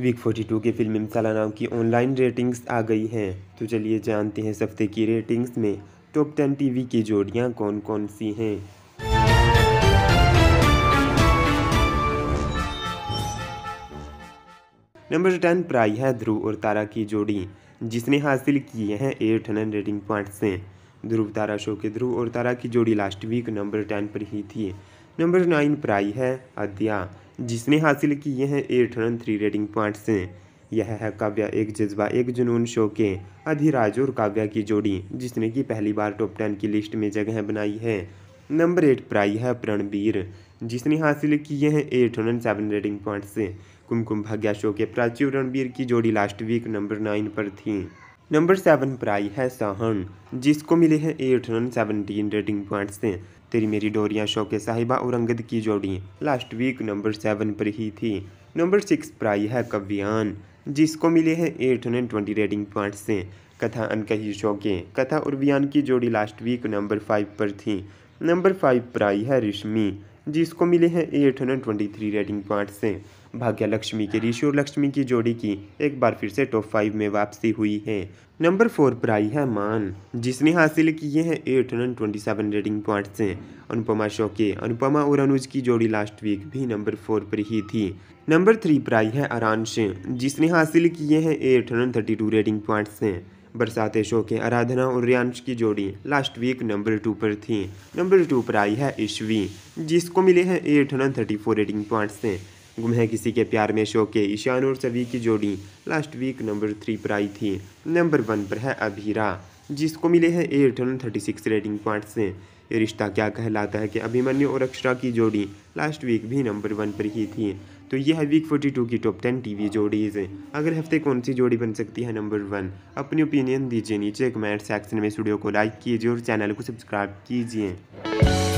week 42 के film मिमसाला नाम की ऑनलाइन रेटिंग्स आ गई हैं तो चलिए जानते हैं हफ्ते की रेटिंग्स में टॉप टेन टीवी की जोड़ियाँ कौन कौन सी हैं नंबर टेन प्राई है ध्रुव और तारा की जोड़ी जिसने हासिल किए हैं एट हंड्रेड रेटिंग पॉइंट से ध्रुव तारा शो के ध्रुव और तारा की जोड़ी लास्ट वीक नंबर टेन पर ही थी नंबर नाइन प्राई है अध्या जिसने हासिल किए हैं एट रन थ्री रेटिंग से यह है काव्या एक जज्बा एक जुनून शो के अधिराज और काव्या की जोड़ी जिसने कि पहली बार टॉप टेन की लिस्ट में जगह बनाई है नंबर एट पर आई है प्रणबीर जिसने हासिल किए हैं एट रन सेवन रेटिंग से कुमकुम भाग्या शो के प्राची और रणबीर की जोड़ी लास्ट वीक नंबर नाइन पर थी नंबर सेवन पर आई है साहन जिसको मिले हैं एट रन सेवनटीन रेटिंग पॉइंट्स से तेरी मेरी शो शौके साहिबा और अंगद की जोड़ी लास्ट वीक नंबर सेवन पर ही थी नंबर सिक्स पर आई है कव्यान जिसको मिले हैं eight hundred twenty rating points से कथा अनकही शौके कथा और वियान की जोड़ी लास्ट वीक नंबर फाइव पर थी नंबर फाइव पर आई है रिश्मी जिसको मिले हैं थ्री रेटिंग पॉइंट से भाग्य लक्ष्मी के ऋषि और लक्ष्मी की जोड़ी की एक बार फिर से टॉप फाइव में वापसी हुई है नंबर फोर पर आई है मान जिसने हासिल किए हैं eight twenty seven rating point से अनुपमा शोके अनुपमा और अनुज की जोड़ी लास्ट वीक भी नंबर फोर पर ही थी नंबर थ्री पर आई है आरांश जिसने हासिल किए हैं eight hundred thirty two rating point से बरसाते शो के आराधना और रियांश की जोड़ी लास्ट वीक नंबर टू पर थी नंबर टू पर आई है ईशवी जिसको मिले हैं eight hundred thirty four rating points से गुम है किसी के प्यार में शो के ईशान और सभी की जोड़ी लास्ट वीक नंबर थ्री पर आई थी नंबर वन पर है अभीरा जिसको मिले हैं eight hundred thirty six rating points से रिश्ता क्या कहलाता है कि अभिमन्यु और अक्षरा की जोड़ी लास्ट वीक भी नंबर वन पर ही थी तो ये है वीक 42 की टॉप 10 टीवी जोड़ीज़ अगले हफ्ते कौन सी जोड़ी बन सकती है नंबर वन अपनी ओपिनियन दीजिए नीचे कमेंट सेक्शन में स्टूडियो को लाइक कीजिए और चैनल को सब्सक्राइब कीजिए